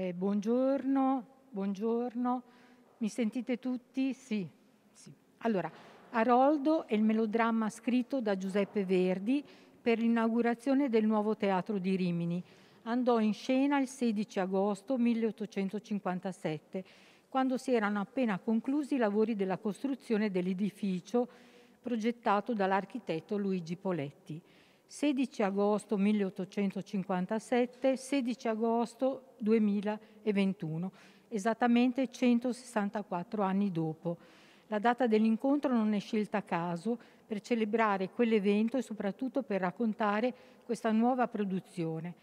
Eh, buongiorno, buongiorno. Mi sentite tutti? Sì, sì. Allora, Aroldo è il melodramma scritto da Giuseppe Verdi per l'inaugurazione del nuovo teatro di Rimini. Andò in scena il 16 agosto 1857, quando si erano appena conclusi i lavori della costruzione dell'edificio progettato dall'architetto Luigi Poletti. 16 agosto 1857, 16 agosto 2021, esattamente 164 anni dopo. La data dell'incontro non è scelta a caso per celebrare quell'evento e soprattutto per raccontare questa nuova produzione.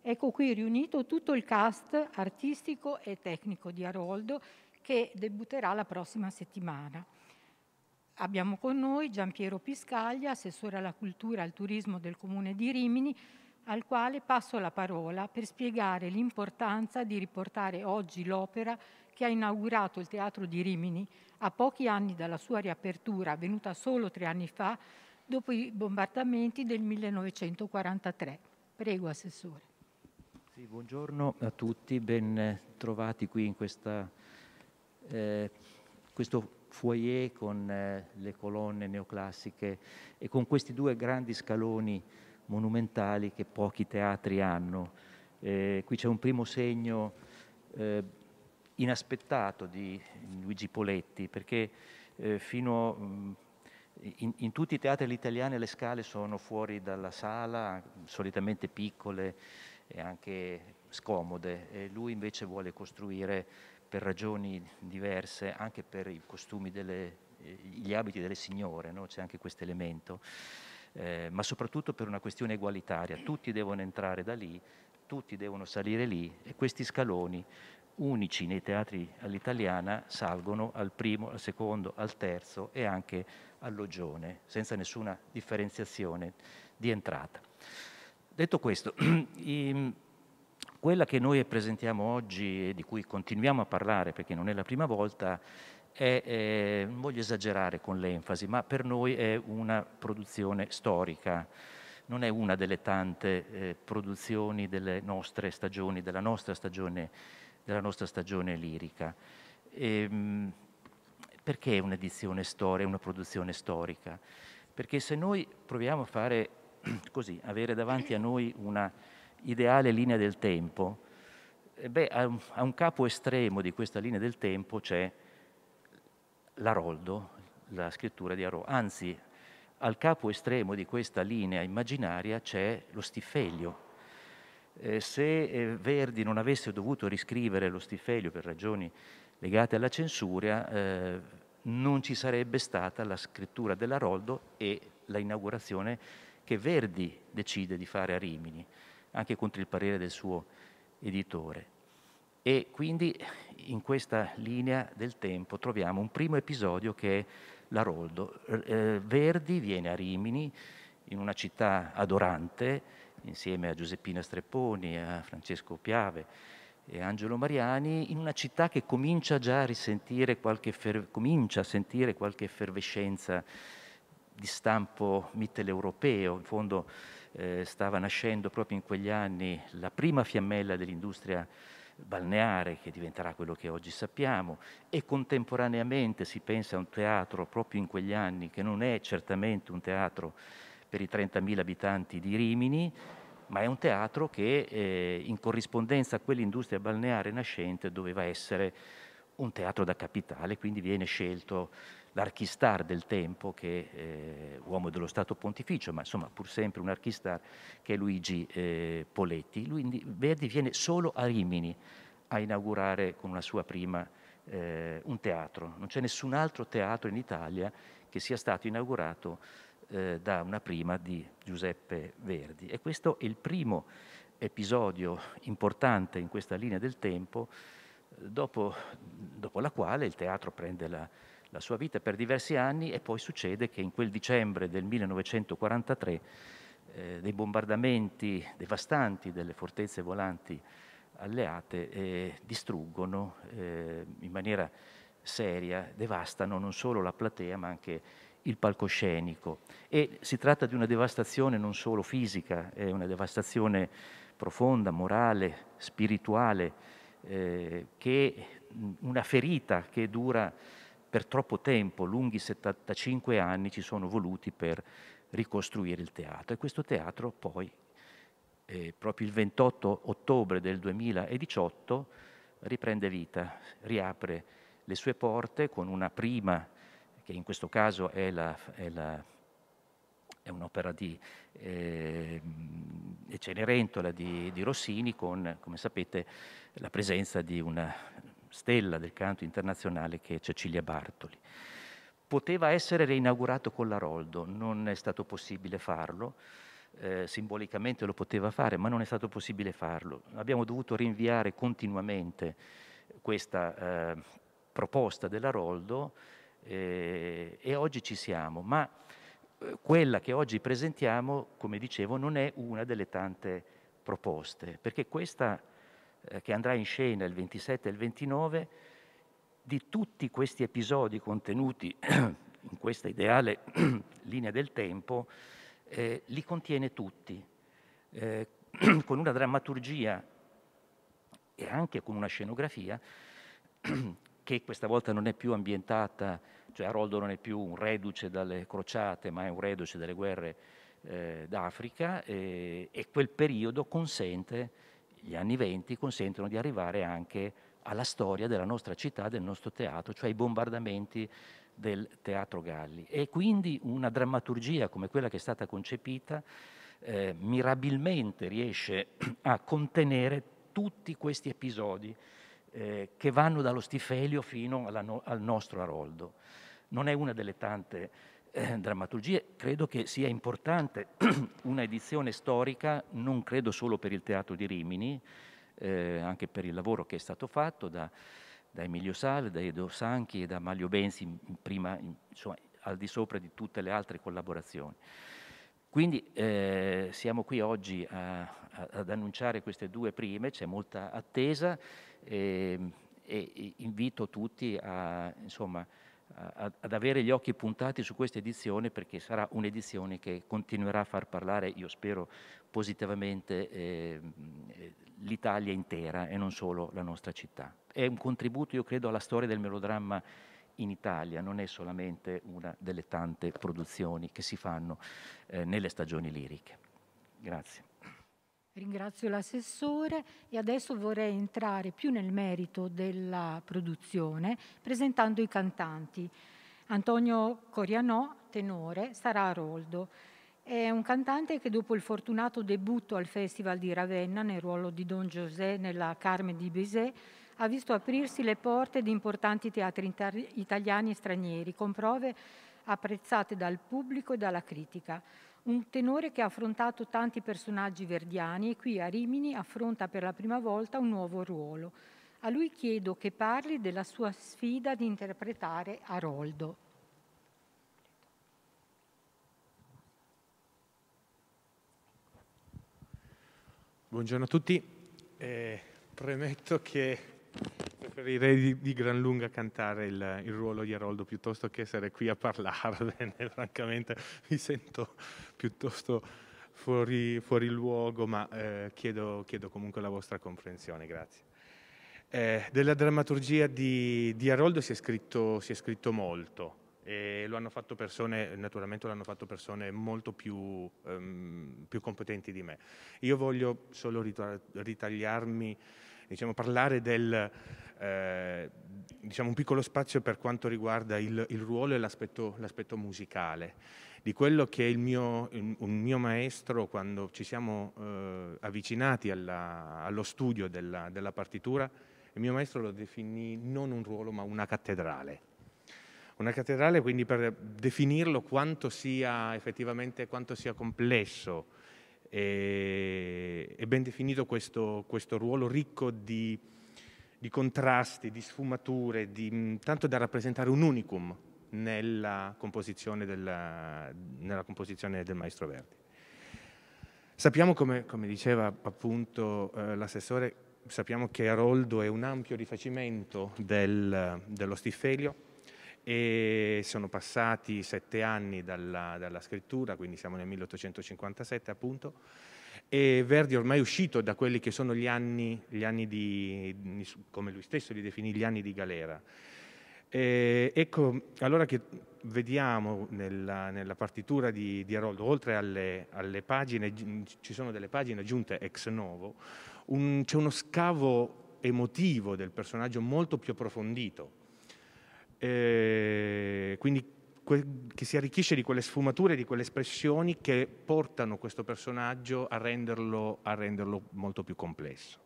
Ecco qui riunito tutto il cast artistico e tecnico di Aroldo che debutterà la prossima settimana. Abbiamo con noi Gian Piero Piscaglia, assessore alla cultura e al turismo del comune di Rimini, al quale passo la parola per spiegare l'importanza di riportare oggi l'opera che ha inaugurato il Teatro di Rimini a pochi anni dalla sua riapertura, avvenuta solo tre anni fa, dopo i bombardamenti del 1943. Prego, Assessore. Sì, buongiorno a tutti, ben trovati qui in questa, eh, questo foyer con eh, le colonne neoclassiche e con questi due grandi scaloni monumentali che pochi teatri hanno. Eh, qui c'è un primo segno eh, inaspettato di Luigi Poletti, perché eh, fino mh, mm, in, in, tutti i teatri italiani le scale sono fuori dalla sala, solitamente piccole e anche scomode. E lui invece vuole costruire per ragioni diverse, anche per i costumi delle, eh, gli abiti delle signore, no? c'è anche questo elemento, eh, ma soprattutto per una questione egualitaria. Tutti devono entrare da lì, tutti devono salire lì e questi scaloni unici nei teatri all'italiana salgono al primo, al secondo, al terzo e anche all'ogione, senza nessuna differenziazione di entrata. Detto questo, Quella che noi presentiamo oggi e di cui continuiamo a parlare perché non è la prima volta è, eh, non voglio esagerare con l'enfasi, ma per noi è una produzione storica, non è una delle tante eh, produzioni delle nostre stagioni, della nostra stagione, della nostra stagione lirica. E, ehm, perché è un'edizione storica, una produzione storica? Perché se noi proviamo a fare così, avere davanti a noi una ideale linea del tempo, eh, beh, a un capo estremo di questa linea del tempo c'è l'Aroldo, la scrittura di Aroldo. Anzi, al capo estremo di questa linea immaginaria c'è lo Stifelio. Eh, se eh, Verdi non avesse dovuto riscrivere lo Stifelio per ragioni legate alla censura, eh, non ci sarebbe stata la scrittura dell'Aroldo e la inaugurazione che Verdi decide di fare a Rimini anche contro il parere del suo editore. E quindi in questa linea del tempo troviamo un primo episodio che è l'Aroldo. Eh, Verdi viene a Rimini, in una città adorante, insieme a Giuseppina Strepponi, a Francesco Piave e Angelo Mariani, in una città che comincia già a risentire qualche, fer- comincia a sentire qualche effervescenza di stampo mitteleuropeo. In fondo eh, stava nascendo proprio in quegli anni la prima fiammella dell'industria balneare che diventerà quello che oggi sappiamo e contemporaneamente si pensa a un teatro proprio in quegli anni che non è certamente un teatro per i 30.000 abitanti di Rimini, ma è un teatro che eh, in corrispondenza a quell'industria balneare nascente doveva essere un teatro da capitale, quindi viene scelto l'archistar del tempo, che è eh, uomo dello Stato pontificio, ma insomma pur sempre un archistar, che è Luigi eh, Poletti. Lui Verdi viene solo a Rimini a inaugurare con una sua prima eh, un teatro. Non c'è nessun altro teatro in Italia che sia stato inaugurato eh, da una prima di Giuseppe Verdi. E questo è il primo episodio importante in questa linea del tempo, dopo, dopo la quale il teatro prende la la sua vita per diversi anni e poi succede che in quel dicembre del 1943 eh, dei bombardamenti devastanti delle fortezze volanti alleate eh, distruggono eh, in maniera seria, devastano non solo la platea ma anche il palcoscenico e si tratta di una devastazione non solo fisica, è una devastazione profonda, morale, spirituale, eh, che una ferita che dura per troppo tempo, lunghi 75 anni, ci sono voluti per ricostruire il teatro. E questo teatro poi, eh, proprio il 28 ottobre del 2018, riprende vita, riapre le sue porte con una prima, che in questo caso è, la, è, la, è un'opera di eh, Cenerentola di, di Rossini, con, come sapete, la presenza di una stella del canto internazionale che è Cecilia Bartoli. Poteva essere reinaugurato con l'Aroldo, non è stato possibile farlo, eh, simbolicamente lo poteva fare, ma non è stato possibile farlo. Abbiamo dovuto rinviare continuamente questa eh, proposta dell'Aroldo eh, e oggi ci siamo, ma eh, quella che oggi presentiamo, come dicevo, non è una delle tante proposte, perché questa eh, che andrà in scena il 27 e il 29, di tutti questi episodi contenuti in questa ideale linea del tempo, eh, li contiene tutti, eh, con una drammaturgia e anche con una scenografia che questa volta non è più ambientata, cioè Aroldo non è più un reduce dalle crociate, ma è un reduce dalle guerre eh, d'Africa eh, e quel periodo consente gli anni venti consentono di arrivare anche alla storia della nostra città, del nostro teatro, cioè ai bombardamenti del Teatro Galli. E quindi una drammaturgia come quella che è stata concepita eh, mirabilmente riesce a contenere tutti questi episodi eh, che vanno dallo Stifelio fino no al nostro Aroldo. Non è una delle tante eh, drammaturgie, credo che sia importante una edizione storica, non credo solo per il Teatro di Rimini, eh, anche per il lavoro che è stato fatto da, da Emilio Sale, da Edo Sanchi e da Mario Benzi, prima, insomma, al di sopra di tutte le altre collaborazioni. Quindi eh, siamo qui oggi a, a, ad annunciare queste due prime, c'è molta attesa ehm, e, e invito tutti a insomma, a, ad avere gli occhi puntati su questa edizione perché sarà un'edizione che continuerà a far parlare, io spero positivamente, eh, l'Italia intera e non solo la nostra città. È un contributo, io credo, alla storia del melodramma in Italia, non è solamente una delle tante produzioni che si fanno eh, nelle stagioni liriche. Grazie. Ringrazio l'assessore e adesso vorrei entrare più nel merito della produzione presentando i cantanti. Antonio Corianò, tenore, sarà Aroldo. È un cantante che dopo il fortunato debutto al Festival di Ravenna nel ruolo di Don José nella Carmen di Bizet ha visto aprirsi le porte di importanti teatri italiani e stranieri con prove apprezzate dal pubblico e dalla critica. Un tenore che ha affrontato tanti personaggi verdiani e qui a Rimini affronta per la prima volta un nuovo ruolo. A lui chiedo che parli della sua sfida di interpretare Aroldo. Buongiorno a tutti. Eh, premetto che preferirei di, di, gran lunga cantare il, il, ruolo di Aroldo piuttosto che essere qui a parlarvene, eh, francamente mi sento piuttosto fuori, fuori luogo, ma eh, chiedo, chiedo, comunque la vostra comprensione, grazie. Eh, della drammaturgia di, di Aroldo si è scritto, si è scritto molto, e lo hanno fatto persone, naturalmente lo hanno fatto persone molto più, um, più competenti di me. Io voglio solo ritagliarmi diciamo, parlare del, eh, diciamo, un piccolo spazio per quanto riguarda il, il ruolo e l'aspetto, l'aspetto, musicale, di quello che il mio, il, un mio maestro quando ci siamo eh, avvicinati alla, allo studio della, della partitura, il mio maestro lo definì non un ruolo ma una cattedrale una cattedrale quindi per definirlo quanto sia effettivamente quanto sia complesso e, e ben definito questo, questo ruolo ricco di, di, contrasti, di sfumature, di, mm, tanto da rappresentare un unicum nella composizione, della, nella composizione del maestro Verdi. Sappiamo, come, come diceva appunto eh, l'assessore, sappiamo che Aroldo è un ampio rifacimento del, dello Stifelio, e sono passati sette anni dalla, dalla, scrittura, quindi siamo nel 1857 appunto, e Verdi ormai è uscito da quelli che sono gli anni, gli anni di, come lui stesso li definì, gli anni di galera. E ecco, allora che vediamo nella, nella partitura di, di Aroldo, oltre alle, alle, pagine, ci sono delle pagine aggiunte ex novo, un, c'è uno scavo emotivo del personaggio molto più approfondito eh, quindi che si arricchisce di quelle sfumature, di quelle espressioni che portano questo personaggio a renderlo, a renderlo molto più complesso.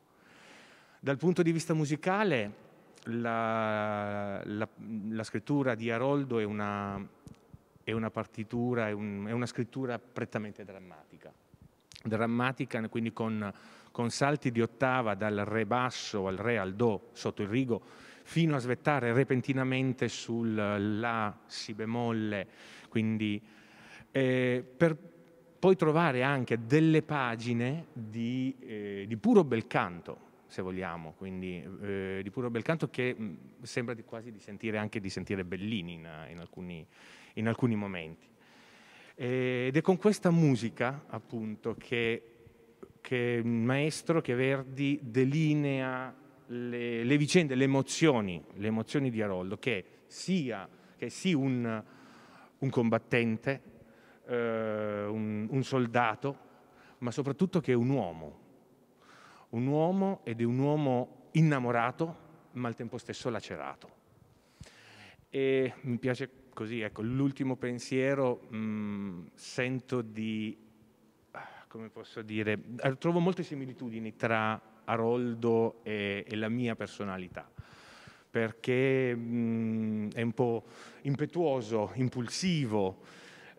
Dal punto di vista musicale, la, la, la scrittura di Aroldo è una, è una partitura, è, un, è, una scrittura prettamente drammatica. Drammatica, quindi con, con salti di ottava dal re basso al re al do sotto il rigo, fino a svettare repentinamente sul La si bemolle, quindi eh, per poi trovare anche delle pagine di, eh, di puro bel canto, se vogliamo, quindi eh, di puro bel canto che mh, mm, sembra di, quasi di sentire anche di sentire Bellini in, in, alcuni, in alcuni, momenti. Eh, ed è con questa musica, appunto, che, che il maestro, che Verdi delinea le, le vicende, le emozioni, le emozioni, di Aroldo, che sia, che sia un, un, combattente, eh, un, un soldato, ma soprattutto che è un uomo, un uomo ed è un uomo innamorato, ma al tempo stesso lacerato. E mi piace così, ecco, l'ultimo pensiero mh, mm, sento di, ah, come posso dire, trovo molte similitudini tra Aroldo e, e la mia personalità perché mh, è un po' impetuoso, impulsivo,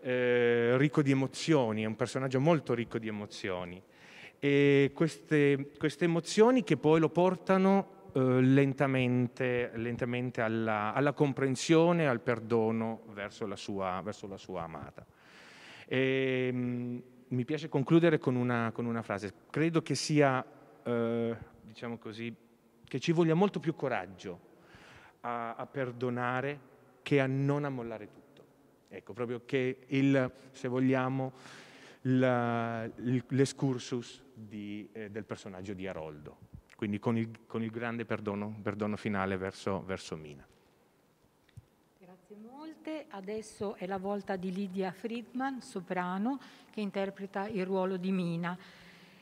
eh, ricco di emozioni, è un personaggio molto ricco di emozioni. E queste, queste emozioni che poi lo portano eh, lentamente, lentamente alla, alla, comprensione, al perdono verso la sua, verso la sua amata. E, mh, mi piace concludere con una, con una frase. Credo che sia eh, diciamo così, che ci voglia molto più coraggio a, a perdonare che a non ammollare tutto. Ecco, proprio che il, se vogliamo, l'escursus eh, del personaggio di Aroldo, quindi con il, con il grande perdono, perdono finale verso, verso, Mina. Grazie molte. Adesso è la volta di Lydia Friedman, soprano, che interpreta il ruolo di Mina.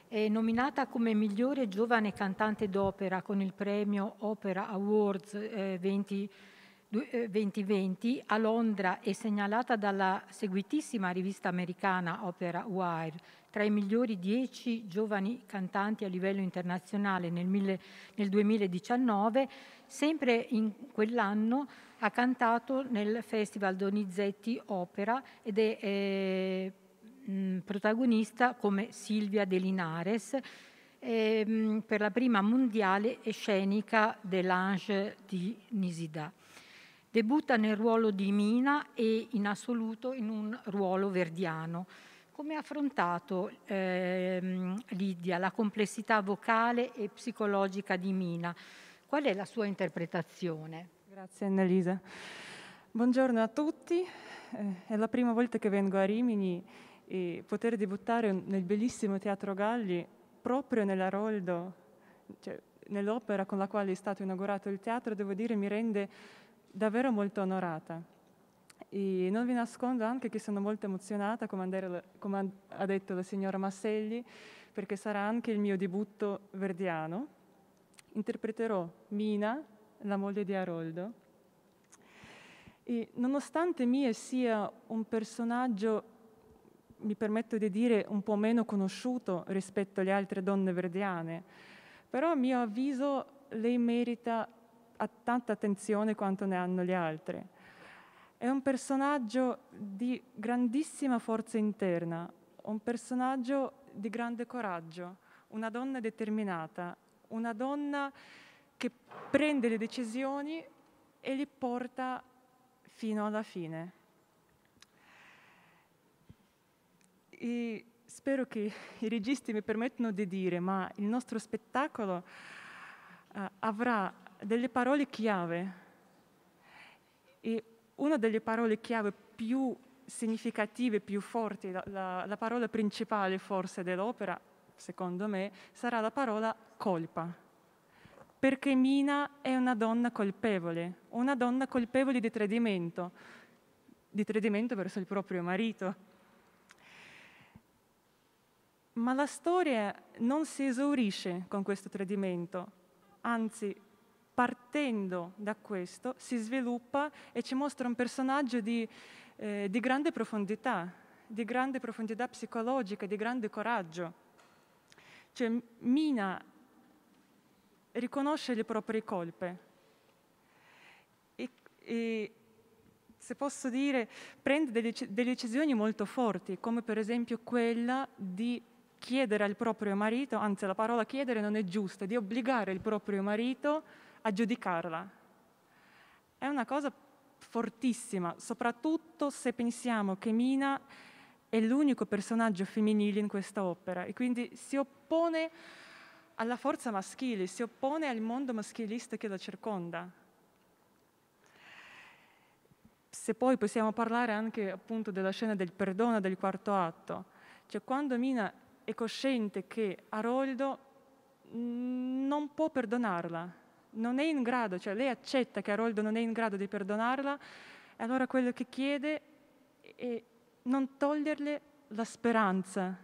È nominata come migliore giovane cantante d'opera con il premio Opera Awards 2020 eh, eh, a Londra e segnalata dalla seguitissima rivista americana Opera Wire tra i migliori dieci giovani cantanti a livello internazionale nel, nel 2019, sempre in quell'anno ha cantato nel Festival Donizetti Opera ed è eh, Mm, protagonista come Silvia De Linares eh, per la prima mondiale scenica dell'Ange di Nisida. Debutta nel ruolo di Mina e in assoluto in un ruolo verdiano. Come ha affrontato ehm, Lidia la complessità vocale e psicologica di Mina? Qual è la sua interpretazione? Grazie Annalisa. Buongiorno a tutti, eh, è la prima volta che vengo a Rimini e poter debuttare nel bellissimo Teatro Galli proprio nell'Aroldo, cioè nell'opera con la quale è stato inaugurato il teatro, devo dire mi rende davvero molto onorata. E non vi nascondo anche che sono molto emozionata, come, come ha detto la signora Masselli, perché sarà anche il mio debutto verdiano. Interpreterò Mina, la moglie di Aroldo. E nonostante Mia sia un personaggio mi permetto di dire, un po' meno conosciuto rispetto alle altre donne verdiane, però a mio avviso lei merita tanta attenzione quanto ne hanno le altre. È un personaggio di grandissima forza interna, un personaggio di grande coraggio, una donna determinata, una donna che prende le decisioni e le porta fino alla fine. e spero che i registi mi permettano di dire, ma il nostro spettacolo uh, avrà delle parole chiave e una delle parole chiave più significative, più forti, la, la, la parola principale forse dell'opera, secondo me, sarà la parola colpa perché Mina è una donna colpevole, una donna colpevole di tradimento, di tradimento verso il proprio marito, ma la storia non si esaurisce con questo tradimento, anzi partendo da questo si sviluppa e ci mostra un personaggio di, eh, di grande profondità, di grande profondità psicologica, di grande coraggio. Cioè Mina riconosce le proprie colpe e, e se posso dire, prende delle, delle decisioni molto forti, come per esempio quella di chiedere al proprio marito, anzi la parola chiedere non è giusta, di obbligare il proprio marito a giudicarla. È una cosa fortissima, soprattutto se pensiamo che Mina è l'unico personaggio femminile in questa opera e quindi si oppone alla forza maschile, si oppone al mondo maschilista che la circonda. Se poi possiamo parlare anche appunto della scena del perdono del quarto atto, cioè quando Mina è cosciente che Aroldo non può perdonarla, non è in grado, cioè lei accetta che Aroldo non è in grado di perdonarla, e allora quello che chiede è non toglierle la speranza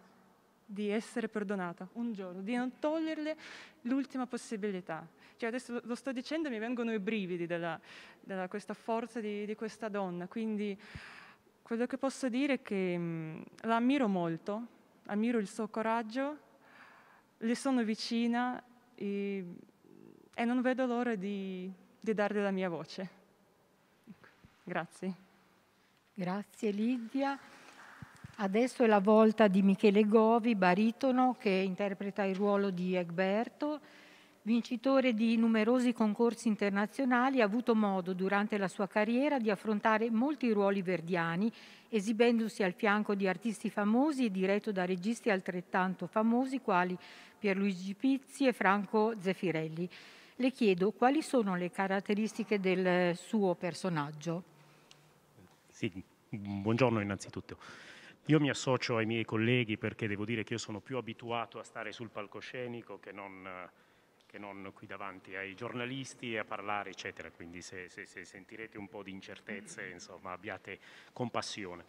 di essere perdonata un giorno, di non toglierle l'ultima possibilità. Cioè adesso lo sto dicendo mi vengono i brividi della, della questa forza di, di, questa donna, quindi quello che posso dire è che mh, la ammiro molto, ammiro il suo coraggio, le sono vicina e, e non vedo l'ora di, di darle la mia voce. Ecco, grazie. Grazie Lidia. Adesso è la volta di Michele Govi, baritono, che interpreta il ruolo di Egberto. Vincitore di numerosi concorsi internazionali, ha avuto modo durante la sua carriera di affrontare molti ruoli verdiani, esibendosi al fianco di artisti famosi e diretto da registi altrettanto famosi quali Pierluigi Pizzi e Franco Zeffirelli. Le chiedo quali sono le caratteristiche del suo personaggio. Sì, buongiorno innanzitutto. Io mi associo ai miei colleghi perché devo dire che io sono più abituato a stare sul palcoscenico che non che non qui davanti ai giornalisti e a parlare, eccetera. Quindi se, se, se sentirete un po' di incertezze, mm-hmm. insomma, abbiate compassione.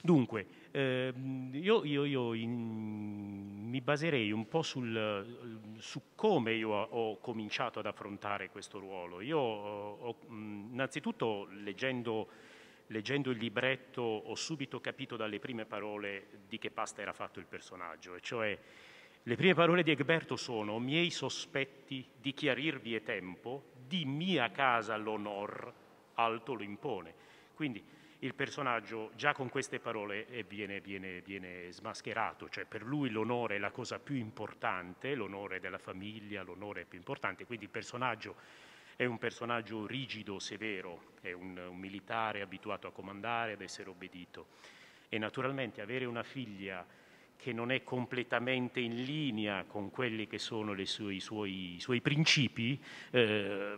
Dunque, eh, io, io, io in, mi baserei un po' sul, su come io ho cominciato ad affrontare questo ruolo. Io ho, innanzitutto leggendo, leggendo, il libretto ho subito capito dalle prime parole di che pasta era fatto il personaggio, e cioè le prime parole di Egberto sono miei sospetti di chiarirvi è tempo, di mia casa l'onor, alto lo impone. Quindi il personaggio già con queste parole eh, viene, viene, viene smascherato, cioè per lui l'onore è la cosa più importante, l'onore della famiglia, l'onore è più importante, quindi il personaggio è un personaggio rigido, severo, è un, un militare abituato a comandare, ad essere obbedito e naturalmente avere una figlia che non è completamente in linea con quelli che sono sue, i, suoi, i, suoi, principi, eh,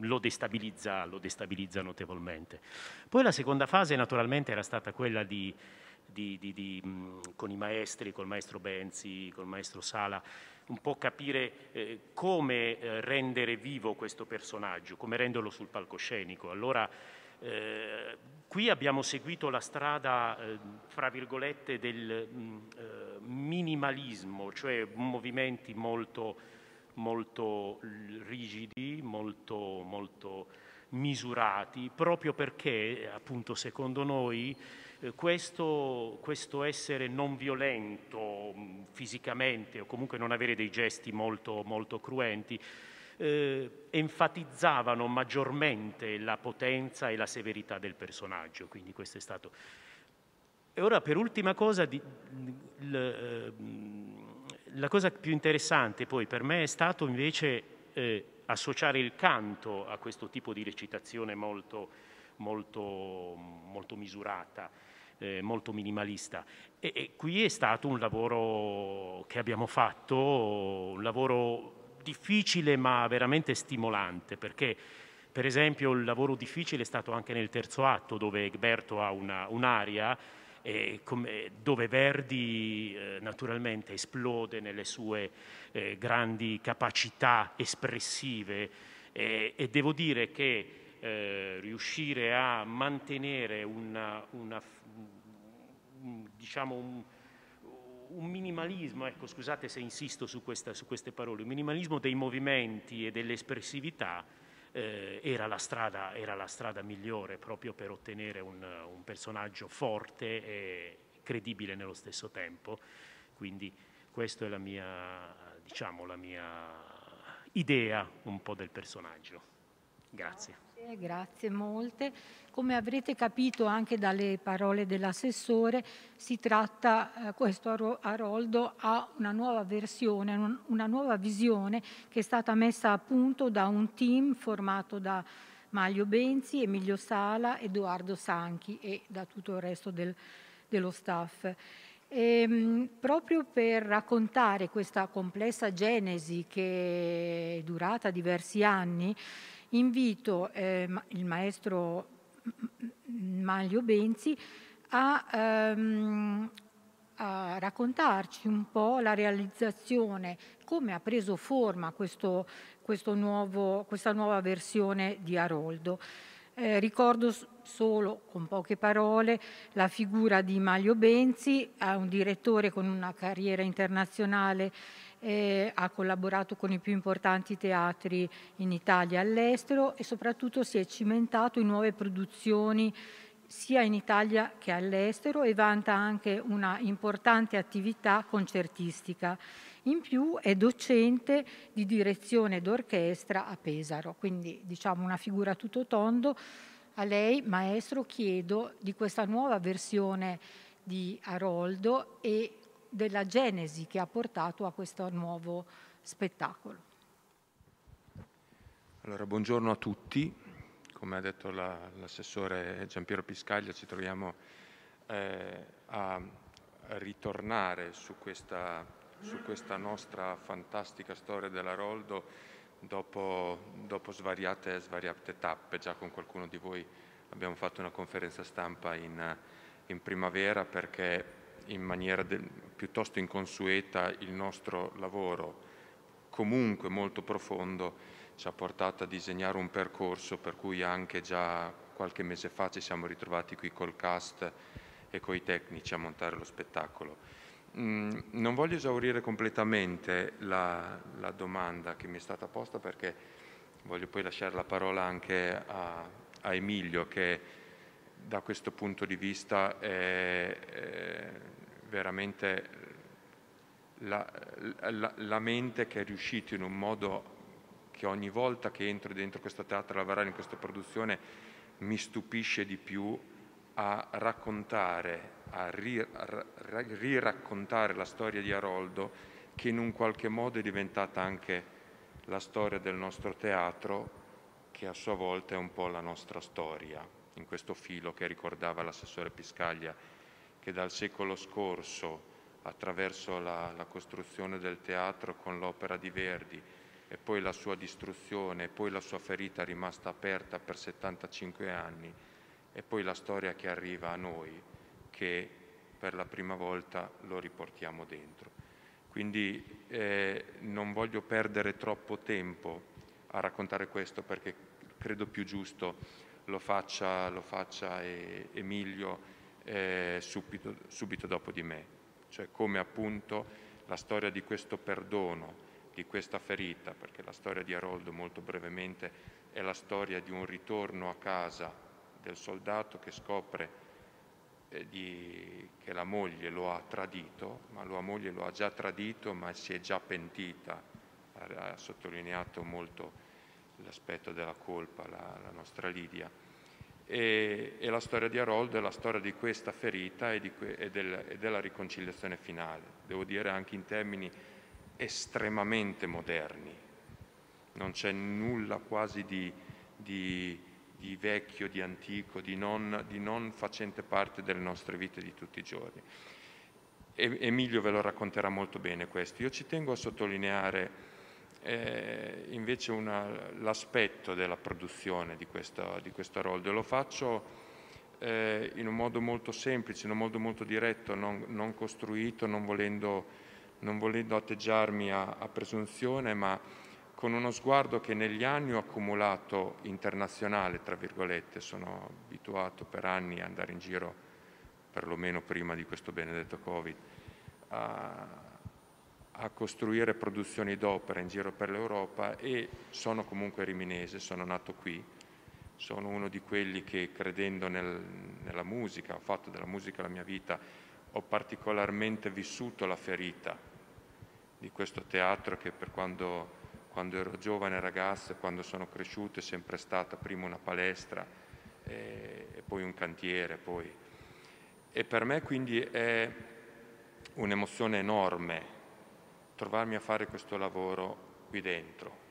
lo, destabilizza, lo, destabilizza, notevolmente. Poi la seconda fase naturalmente era stata quella di, di, di, di con i maestri, col maestro Benzi, col maestro Sala, un po' capire eh, come eh, rendere vivo questo personaggio, come renderlo sul palcoscenico. Allora, eh, qui abbiamo seguito la strada, eh, fra virgolette, del mh, mm, eh, minimalismo, cioè movimenti molto, molto rigidi, molto, molto misurati, proprio perché, appunto, secondo noi, eh, questo, questo, essere non violento mm, fisicamente o comunque non avere dei gesti molto, molto cruenti eh, enfatizzavano maggiormente la potenza e la severità del personaggio, quindi questo è stato. E ora per ultima cosa, di, l, ehm, la cosa più interessante poi per me è stato invece eh, associare il canto a questo tipo di recitazione molto, molto, molto misurata, eh, molto minimalista. E, e qui è stato un lavoro che abbiamo fatto, un lavoro difficile ma veramente stimolante perché per esempio il lavoro difficile è stato anche nel terzo atto dove Egberto ha una, un'aria e come, dove Verdi eh, naturalmente esplode nelle sue eh, grandi capacità espressive e devo dire che eh, riuscire a mantenere una, una diciamo un, un minimalismo, ecco scusate se insisto su, questa, su queste parole, un minimalismo dei movimenti e dell'espressività eh, era, la strada, era, la strada, migliore proprio per ottenere un, un personaggio forte e credibile nello stesso tempo. Quindi questa è la mia, diciamo, la mia idea un po' del personaggio. Grazie. Grazie molte. Come avrete capito anche dalle parole dell'assessore, si tratta, eh, questo Aroldo ha una nuova versione, una nuova visione che è stata messa a punto da un team formato da Maglio Benzi, Emilio Sala, Edoardo Sanchi e da tutto il resto del, dello staff. E, ehm, proprio per raccontare questa complessa genesi che è durata diversi anni, invito eh, il maestro Maglio Benzi a, ehm, a, raccontarci un po' la realizzazione, come ha preso forma questo, questo nuovo, questa nuova versione di Aroldo. Eh, ricordo solo con poche parole la figura di Maglio Benzi, un direttore con una carriera internazionale eh, ha collaborato con i più importanti teatri in Italia e all'estero e soprattutto si è cimentato in nuove produzioni sia in Italia che all'estero e vanta anche una importante attività concertistica. In più è docente di direzione d'orchestra a Pesaro, quindi diciamo una figura tutto tondo. A lei, maestro, chiedo di questa nuova versione di Aroldo e della genesi che ha portato a questo nuovo spettacolo. Allora, buongiorno a tutti. Come ha detto la, l'assessore Giampiero Piscaglia, ci troviamo eh, a ritornare su questa, su questa, nostra fantastica storia dell'Aroldo dopo, dopo svariate, svariate, tappe. Già con qualcuno di voi abbiamo fatto una conferenza stampa in, in primavera perché in maniera de, piuttosto inconsueta il nostro lavoro, comunque molto profondo, ci ha portato a disegnare un percorso per cui anche già qualche mese fa ci siamo ritrovati qui col cast e coi tecnici a montare lo spettacolo. Mm, non voglio esaurire completamente la, la, domanda che mi è stata posta perché voglio poi lasciare la parola anche a, a Emilio che da questo punto di vista è, è veramente eh, la, la, la mente che è riuscita in un modo che ogni volta che entro dentro questo teatro a lavorare in questa produzione mi stupisce di più a raccontare, a riraccontare la storia di Aroldo che in un qualche modo è diventata anche la storia del nostro teatro che a sua volta è un po' la nostra storia, in questo filo che ricordava l'assessore Piscaglia che dal secolo scorso, attraverso la, la costruzione del teatro con l'opera di Verdi e poi la sua distruzione, e poi la sua ferita rimasta aperta per 75 anni, e poi la storia che arriva a noi, che per la prima volta lo riportiamo dentro. Quindi eh, non voglio perdere troppo tempo a raccontare questo perché credo più giusto lo faccia, lo faccia Emilio eh, subito, subito dopo di me, cioè come appunto la storia di questo perdono, di questa ferita, perché la storia di Aroldo molto brevemente è la storia di un ritorno a casa del soldato che scopre eh, di, che la moglie lo ha tradito, ma la moglie lo ha già tradito ma si è già pentita, ha, ha sottolineato molto l'aspetto della colpa la, la nostra Lidia e, e la storia di Haroldo è la storia di questa ferita e, di e, del, e della riconciliazione finale, devo dire anche in termini estremamente moderni, non c'è nulla quasi di, di, di vecchio, di antico, di non, di non, facente parte delle nostre vite di tutti i giorni. Emilio ve lo racconterà molto bene questo. Io ci tengo a sottolineare eh, invece l'aspetto della produzione di questo, di questo roldo. Lo faccio eh, in un modo molto semplice, in un modo molto diretto, non, non costruito, non volendo, non volendo atteggiarmi a, a, presunzione, ma con uno sguardo che negli anni ho accumulato internazionale, tra virgolette, sono abituato per anni a andare in giro, perlomeno prima di questo benedetto Covid, a, a costruire produzioni d'opera in giro per l'Europa e sono comunque riminese, sono nato qui, sono uno di quelli che credendo nel, nella musica, ho fatto della musica la mia vita, ho particolarmente vissuto la ferita di questo teatro che per quando, quando ero giovane ragazzo, quando sono cresciuto è sempre stata prima una palestra e, eh, e poi un cantiere. Poi. E per me quindi è un'emozione enorme trovarmi a fare questo lavoro qui dentro.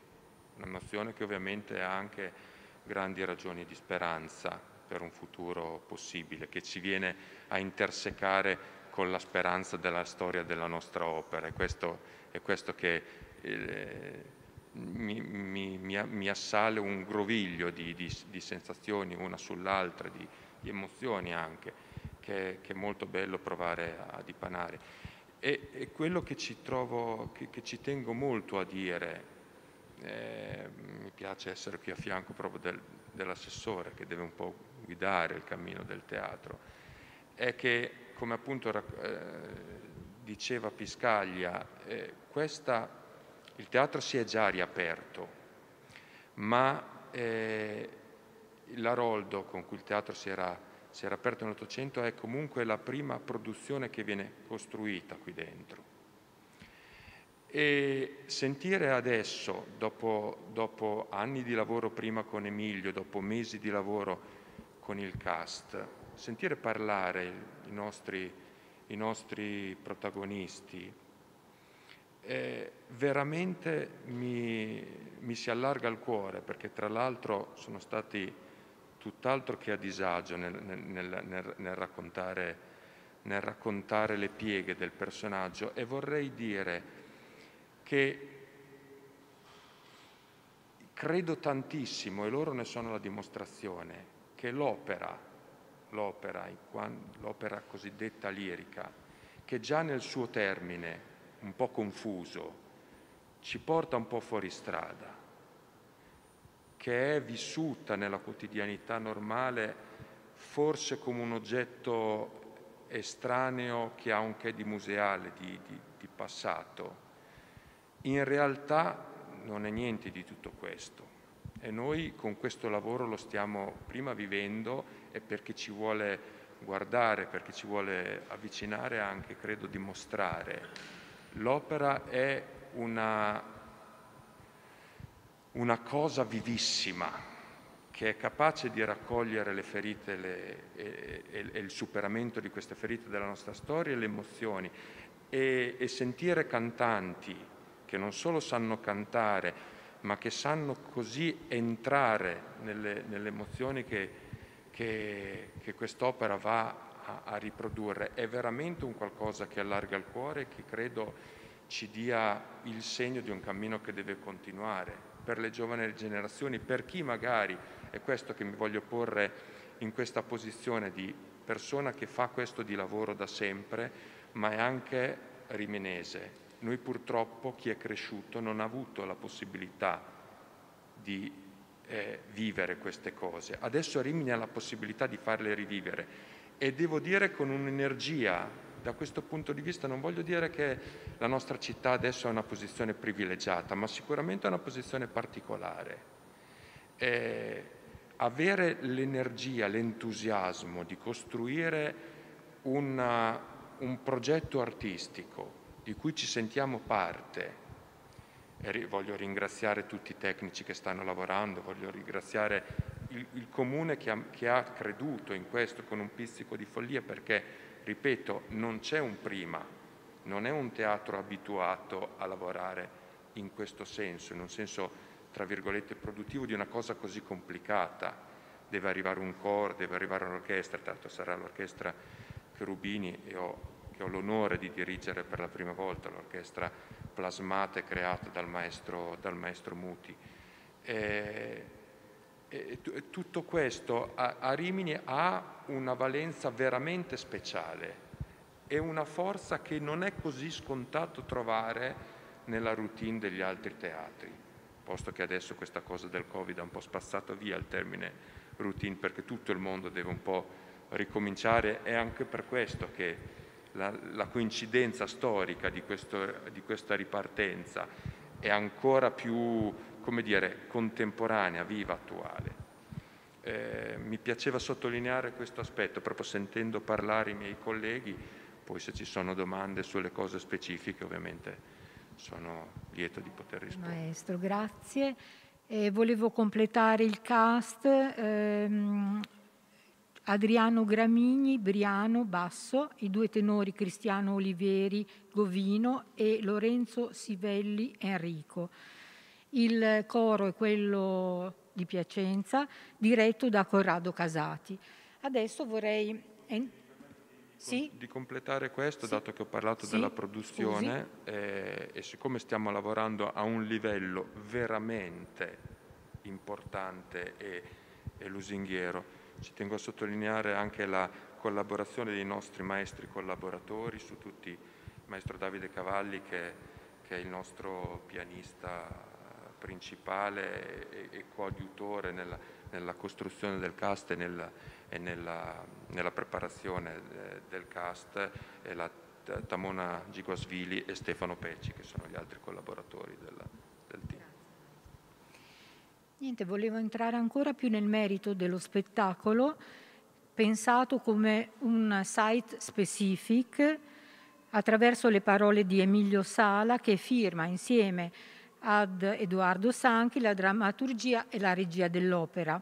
Una nozione che ovviamente ha anche grandi ragioni di speranza per un futuro possibile, che ci viene a intersecare con la speranza della storia della nostra opera. E questo è questo che eh, mi, mi, mi, assale un groviglio di, di, di sensazioni una sull'altra, di, di emozioni anche, che, che è molto bello provare a dipanare. E, e quello che ci, trovo, che, che ci tengo molto a dire, eh, mi piace essere qui a fianco proprio del, dell'assessore che deve un po' guidare il cammino del teatro, è che come appunto eh, diceva Piscaglia, eh, questa, il teatro si è già riaperto, ma eh, l'Aroldo con cui il teatro si era si era aperto nell'Ottocento, è comunque la prima produzione che viene costruita qui dentro. E sentire adesso, dopo, dopo anni di lavoro prima con Emilio, dopo mesi di lavoro con il cast, sentire parlare i nostri, i nostri protagonisti, eh, veramente mi, mi si allarga il cuore perché tra l'altro sono stati tutt'altro che a disagio nel, nel, nel, nel raccontare, raccontare le pieghe del personaggio e vorrei dire che credo tantissimo, e loro ne sono la dimostrazione, che l'opera, l'opera, l'opera cosiddetta lirica, che già nel suo termine, un po' confuso, ci porta un po' fuori strada, che è vissuta nella quotidianità normale forse come un oggetto estraneo che ha un che di museale, di, di, di passato. In realtà non è niente di tutto questo e noi con questo lavoro lo stiamo prima vivendo e perché ci vuole guardare, perché ci vuole avvicinare anche, credo, dimostrare. L'opera è una una cosa vivissima che è capace di raccogliere le ferite le, e, e, e, il superamento di queste ferite della nostra storia e le emozioni e, e sentire cantanti che non solo sanno cantare ma che sanno così entrare nelle, nelle emozioni che, che, che quest'opera va a, a, riprodurre è veramente un qualcosa che allarga il cuore e che credo ci dia il segno di un cammino che deve continuare per le giovani generazioni, per chi magari, è questo che mi voglio porre in questa posizione di persona che fa questo di lavoro da sempre, ma è anche rimenese. Noi purtroppo chi è cresciuto non ha avuto la possibilità di eh, vivere queste cose. Adesso Rimini ha la possibilità di farle rivivere e devo dire con un'energia da questo punto di vista non voglio dire che la nostra città adesso è una posizione privilegiata, ma sicuramente è una posizione particolare. E avere l'energia, l'entusiasmo di costruire una, un progetto artistico di cui ci sentiamo parte, e voglio ringraziare tutti i tecnici che stanno lavorando, voglio ringraziare il, il comune che ha, che ha creduto in questo con un pizzico di follia perché ripeto, non c'è un prima, non è un teatro abituato a lavorare in questo senso, in un senso tra virgolette produttivo di una cosa così complicata. Deve arrivare un coro, deve arrivare un'orchestra, tanto sarà l'orchestra Cherubini e ho ho l'onore di dirigere per la prima volta, l'orchestra plasmata e creata dal maestro, dal maestro Muti. E eh, tutto questo a, Rimini ha una valenza veramente speciale, e una forza che non è così scontato trovare nella routine degli altri teatri, posto che adesso questa cosa del Covid ha un po' spazzato via il termine routine perché tutto il mondo deve un po' ricominciare, è anche per questo che la, la coincidenza storica di, questo, di, questa ripartenza è ancora più come dire, contemporanea, viva, attuale. Eh, mi piaceva sottolineare questo aspetto, proprio sentendo parlare i miei colleghi, poi se ci sono domande sulle cose specifiche ovviamente sono lieto di poter rispondere. Maestro, grazie. Eh, volevo completare il cast. Ehm, Adriano Gramigni, Briano Basso, i due tenori Cristiano Olivieri Govino e Lorenzo Sivelli Enrico. Il coro è quello di Piacenza, diretto da Corrado Casati. Adesso vorrei... Sì. di completare questo, sì. dato che ho parlato sì. della produzione eh, e siccome stiamo lavorando a un livello veramente importante e, e, lusinghiero, ci tengo a sottolineare anche la collaborazione dei nostri maestri collaboratori su tutti, il maestro Davide Cavalli che, che è il nostro pianista principale e, e coadiutore nella, nella, costruzione del cast e nella, e nella, nella preparazione de, del cast è la Tamona Giguasvili e Stefano Pecci che sono gli altri collaboratori della, del team. Niente, volevo entrare ancora più nel merito dello spettacolo pensato come un site specific attraverso le parole di Emilio Sala che firma insieme a ad Edoardo Sanchi la drammaturgia e la regia dell'opera.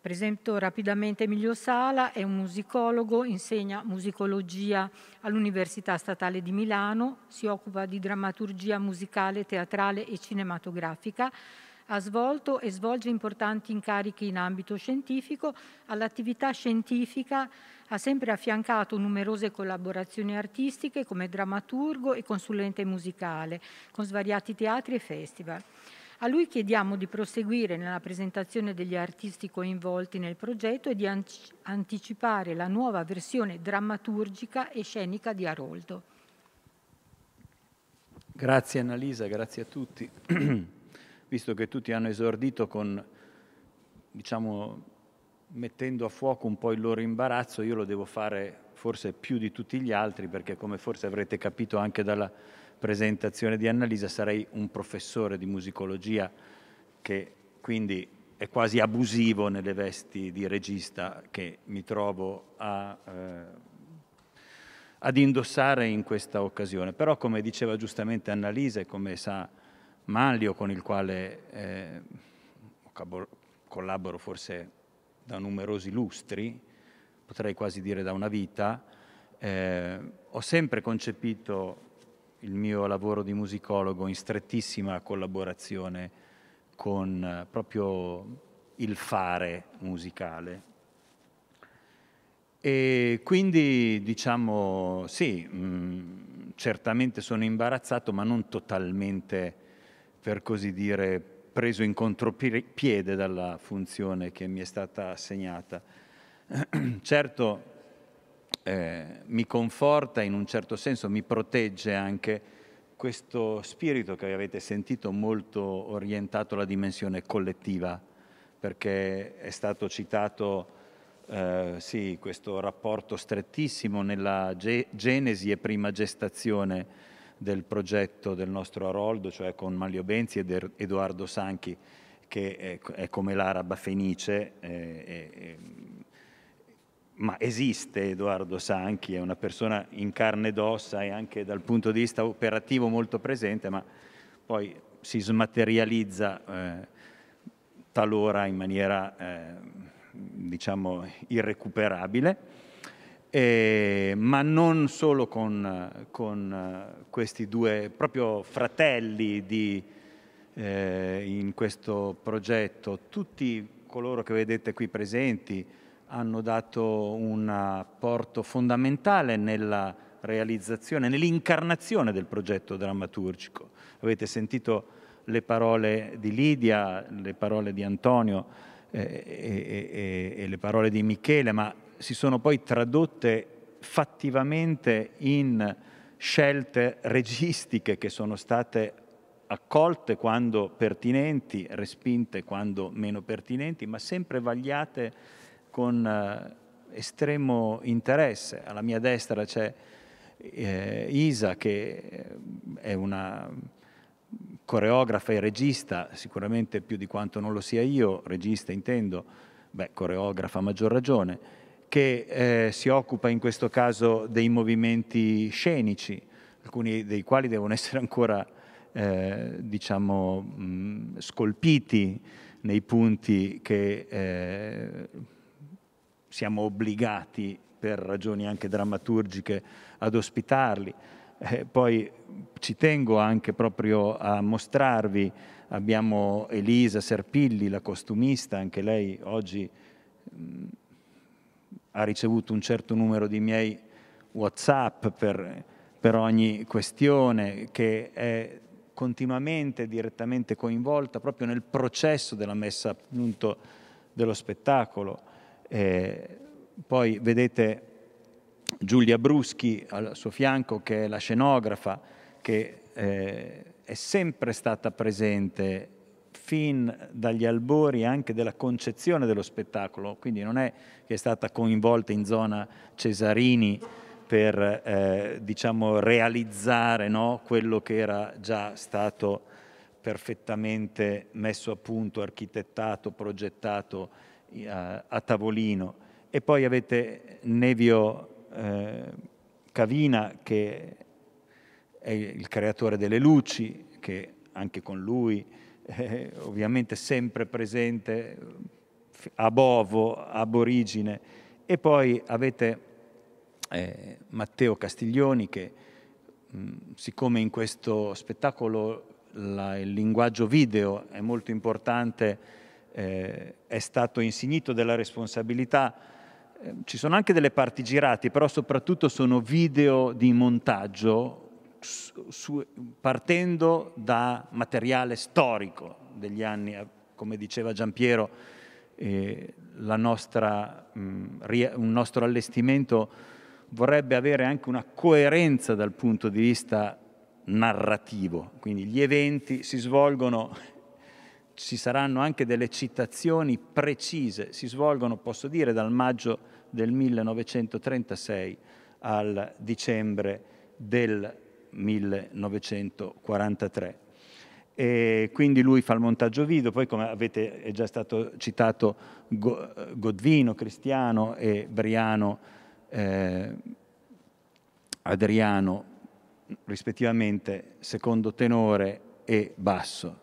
Presento rapidamente Emilio Sala, è un musicologo, insegna musicologia all'Università Statale di Milano, si occupa di drammaturgia musicale, teatrale e cinematografica, ha svolto e svolge importanti incarichi in ambito scientifico, all'attività scientifica ha sempre affiancato numerose collaborazioni artistiche come drammaturgo e consulente musicale, con svariati teatri e festival. A lui chiediamo di proseguire nella presentazione degli artisti coinvolti nel progetto e di anticipare la nuova versione drammaturgica e scenica di Aroldo. Grazie Annalisa, grazie a tutti. visto che tutti hanno esordito con, diciamo, mettendo a fuoco un po' il loro imbarazzo, io lo devo fare forse più di tutti gli altri, perché come forse avrete capito anche dalla presentazione di Annalisa, sarei un professore di musicologia che quindi è quasi abusivo nelle vesti di regista che mi trovo a, eh, ad indossare in questa occasione. Però come diceva giustamente Annalisa e come sa Manlio con il quale eh, collaboro forse da numerosi lustri, potrei quasi dire da una vita, eh, ho sempre concepito il mio lavoro di musicologo in strettissima collaborazione con eh, proprio il fare musicale. E quindi diciamo sì, mh, mm, certamente sono imbarazzato, ma non totalmente per così dire, preso in contropiede dalla funzione che mi è stata assegnata. Certo, eh, mi conforta in un certo senso, mi protegge anche questo spirito che avete sentito molto orientato alla dimensione collettiva, perché è stato citato eh, sì, questo rapporto strettissimo nella ge- genesi e prima gestazione del progetto del nostro Aroldo, cioè con Mario Benzi ed er-, Edoardo Sanchi, che è, come l'araba fenice. Eh, eh, ma esiste Edoardo Sanchi, è una persona in carne ed ossa e anche dal punto di vista operativo molto presente, ma poi si smaterializza eh, talora in maniera eh, diciamo irrecuperabile eh, ma non solo con, con, eh, questi due proprio fratelli di, eh, in questo progetto. Tutti coloro che vedete qui presenti hanno dato un apporto fondamentale nella realizzazione, nell'incarnazione del progetto drammaturgico. Avete sentito le parole di Lidia, le parole di Antonio eh, e, e, e le parole di Michele, ma si sono poi tradotte fattivamente in scelte registiche che sono state accolte quando pertinenti, respinte quando meno pertinenti, ma sempre vagliate con eh, estremo interesse. Alla mia destra c'è eh, Isa che eh, è una coreografa e regista, sicuramente più di quanto non lo sia io, regista intendo, beh, coreografa a maggior ragione, che eh, si occupa in questo caso dei movimenti scenici, alcuni dei quali devono essere ancora eh, diciamo, mh, scolpiti nei punti che eh, siamo obbligati per ragioni anche drammaturgiche ad ospitarli. Eh, poi ci tengo anche proprio a mostrarvi, abbiamo Elisa Serpilli, la costumista, anche lei oggi mh, ha ricevuto un certo numero di miei WhatsApp per, per ogni questione, che è continuamente direttamente coinvolta proprio nel processo della messa a punto dello spettacolo. Eh, poi vedete Giulia Bruschi al suo fianco, che è la scenografa, che eh, è sempre stata presente fin dagli albori anche della concezione dello spettacolo, quindi non è che è stata coinvolta in zona Cesarini per eh, diciamo, realizzare no, quello che era già stato perfettamente messo a punto, architettato, progettato eh, a tavolino. E poi avete Nevio eh, Cavina che è il creatore delle luci, che anche con lui eh, ovviamente sempre presente a Bovo, ab origine, e poi avete eh, Matteo Castiglioni che mh, mm, siccome in questo spettacolo la, il linguaggio video è molto importante, eh, è stato insignito della responsabilità. Eh, ci sono anche delle parti girate, però soprattutto sono video di montaggio su, partendo da materiale storico degli anni, eh, come diceva Giampiero, eh, mm, un nostro allestimento vorrebbe avere anche una coerenza dal punto di vista narrativo, quindi gli eventi si svolgono, ci saranno anche delle citazioni precise, si svolgono, posso dire, dal maggio del 1936 al dicembre del 1936. 1943. E quindi lui fa il montaggio video, poi come avete, è già stato citato Godvino, Cristiano e Briano, eh, Adriano, rispettivamente secondo tenore e basso.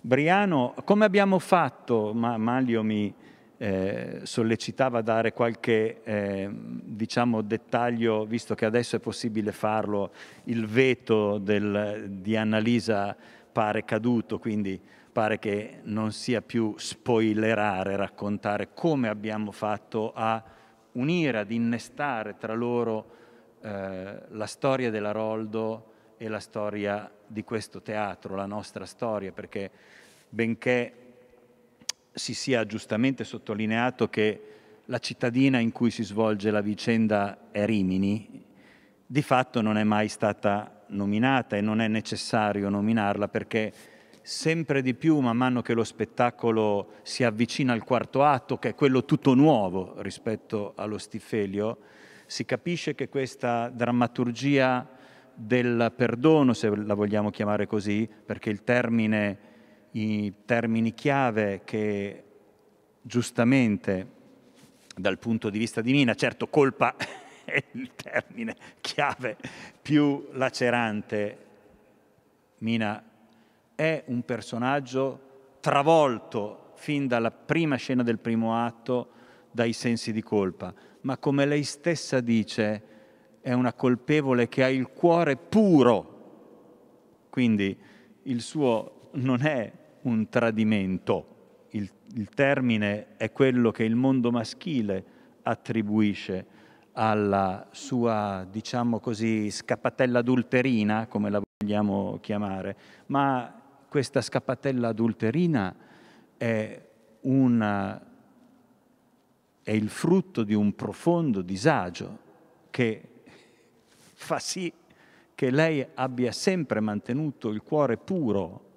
Briano, come abbiamo fatto, ma Maglio mi, eh, sollecitava a dare qualche eh, diciamo, dettaglio, visto che adesso è possibile farlo, il veto del, di Annalisa pare caduto, quindi pare che non sia più spoilerare, raccontare come abbiamo fatto a unire, ad innestare tra loro eh, la storia dell'Aroldo e la storia di questo teatro, la nostra storia, perché benché si sia giustamente sottolineato che la cittadina in cui si svolge la vicenda è Rimini, di fatto non è mai stata nominata e non è necessario nominarla perché sempre di più man mano che lo spettacolo si avvicina al quarto atto, che è quello tutto nuovo rispetto allo Stifelio, si capisce che questa drammaturgia del perdono, se la vogliamo chiamare così, perché il termine i termini chiave che giustamente dal punto di vista di Mina, certo colpa è il termine chiave più lacerante. Mina è un personaggio travolto fin dalla prima scena del primo atto dai sensi di colpa, ma come lei stessa dice è una colpevole che ha il cuore puro, quindi il suo non è un tradimento. Il, il, termine è quello che il mondo maschile attribuisce alla sua, diciamo così, scappatella adulterina, come la vogliamo chiamare, ma questa scappatella adulterina è, una, è il frutto di un profondo disagio che fa sì che lei abbia sempre mantenuto il cuore puro